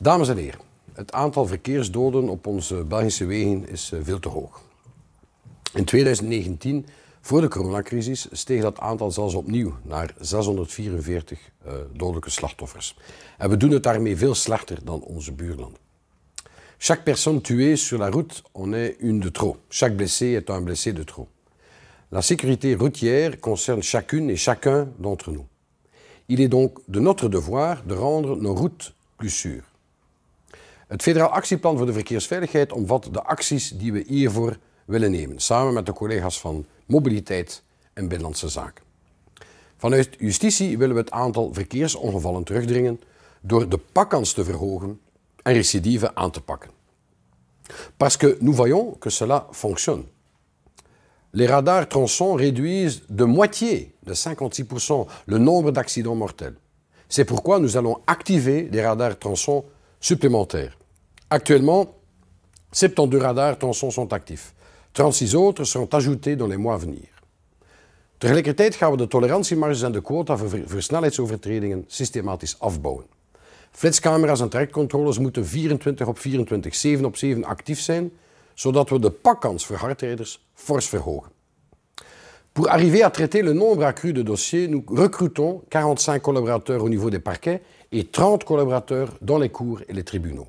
Dames en heren, het aantal verkeersdoden op onze Belgische wegen is eh, veel te hoog. In 2019, voor de coronacrisis, steeg dat aantal zelfs opnieuw naar 644 eh, dodelijke slachtoffers. En we doen het daarmee veel slechter dan onze buurlanden. Chaque personne tuée sur la route en est une de trop. Chaque blessé est un blessé de trop. La sécurité routière concerne chacune et chacun d'entre nous. Il est donc de notre devoir de rendre nos routes plus sûres. Het Federaal Actieplan voor de Verkeersveiligheid omvat de acties die we hiervoor willen nemen, samen met de collega's van Mobiliteit en Binnenlandse Zaken. Vanuit justitie willen we het aantal verkeersongevallen terugdringen door de pakkans te verhogen en recidive aan te pakken. Parce que nous voyons que cela fonctionne. Les radars tronçons réduisent de moitié, de 56%, le nombre d'accidents mortels. C'est pourquoi nous allons activer des radars tronçons supplémentaires. Actuellement, 72 radars tronçons sont actifs. 36 autres seront ajoutés dans les mois à venir. Tegelijkertijd gaan we de tolerantiemarges en de quota voor, versnelheidsovertredingen systematisch afbouwen. Flitscamera's en trajectcontroles moeten 24 op 24, 7 op 7 actief zijn, zodat we de pakkans voor hardrijders fors verhogen. Pour arriver à traiter le nombre accru de dossiers, nous recrutons 45 collaborateurs au niveau des parquets et 30 collaborateurs dans les cours et les tribunaux.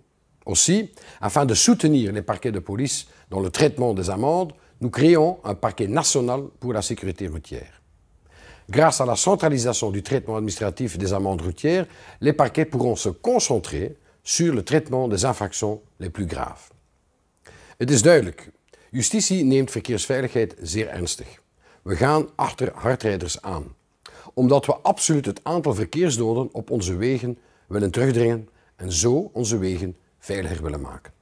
Aussi, afin de soutenir les parquets de police dans le traitement des amendes, nous créons un parquet national pour la sécurité routière. Grâce à la centralisation du traitement administratif des amendes routières, les parquets pourront se concentrer sur le traitement des infractions les plus graves. Het is duidelijk, justitie neemt verkeersveiligheid zeer ernstig. We gaan achter hardrijders aan, omdat we absoluut het aantal verkeersdoden op onze wegen willen terugdringen en zo onze wegen veilig willen maken.